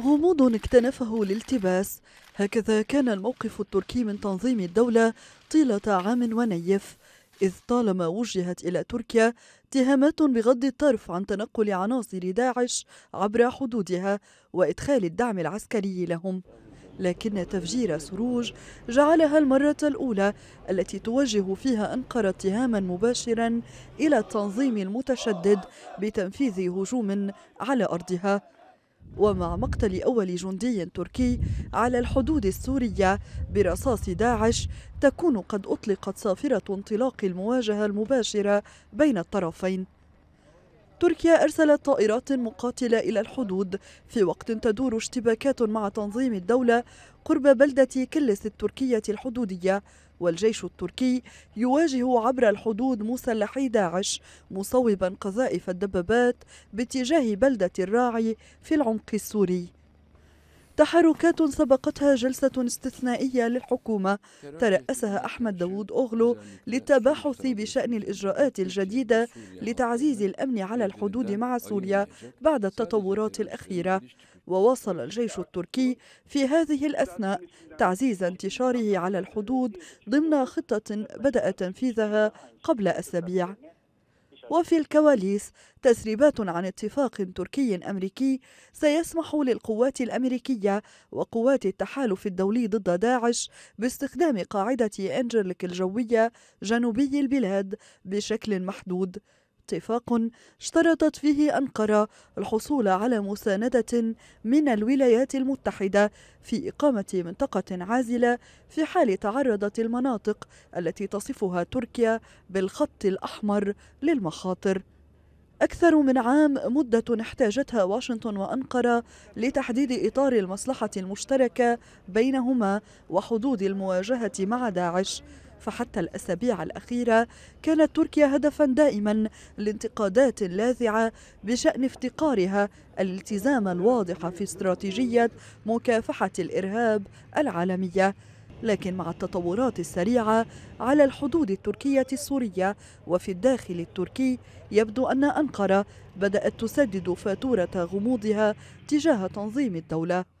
غموض اكتنفه الالتباس هكذا كان الموقف التركي من تنظيم الدولة طيلة عام ونيف إذ طالما وجهت إلى تركيا اتهامات بغض الطرف عن تنقل عناصر داعش عبر حدودها وإدخال الدعم العسكري لهم لكن تفجير سروج جعلها المرة الأولى التي توجه فيها أنقرة اتهاما مباشرا إلى التنظيم المتشدد بتنفيذ هجوم على أرضها ومع مقتل أول جندي تركي على الحدود السورية برصاص داعش تكون قد أطلقت صافرة انطلاق المواجهة المباشرة بين الطرفين تركيا أرسلت طائرات مقاتلة إلى الحدود في وقت تدور اشتباكات مع تنظيم الدولة قرب بلدة كلس التركية الحدودية والجيش التركي يواجه عبر الحدود مسلحي داعش مصوبا قذائف الدبابات باتجاه بلدة الراعي في العمق السوري تحركات سبقتها جلسة استثنائية للحكومة ترأسها أحمد داوود أوغلو للتباحث بشأن الإجراءات الجديدة لتعزيز الأمن على الحدود مع سوريا بعد التطورات الأخيرة وواصل الجيش التركي في هذه الأثناء تعزيز انتشاره على الحدود ضمن خطة بدأ تنفيذها قبل أسابيع وفي الكواليس تسريبات عن اتفاق تركي أمريكي سيسمح للقوات الأمريكية وقوات التحالف الدولي ضد داعش باستخدام قاعدة أنجرلك الجوية جنوبي البلاد بشكل محدود اتفاق اشترطت فيه أنقرة الحصول على مساندة من الولايات المتحدة في إقامة منطقة عازلة في حال تعرضت المناطق التي تصفها تركيا بالخط الأحمر للمخاطر أكثر من عام مدة احتاجتها واشنطن وأنقرة لتحديد إطار المصلحة المشتركة بينهما وحدود المواجهة مع داعش فحتى الأسابيع الأخيرة كانت تركيا هدفا دائما لانتقادات لاذعة بشأن افتقارها الالتزام الواضح في استراتيجية مكافحة الإرهاب العالمية لكن مع التطورات السريعة على الحدود التركية السورية وفي الداخل التركي يبدو أن أنقرة بدأت تسدد فاتورة غموضها تجاه تنظيم الدولة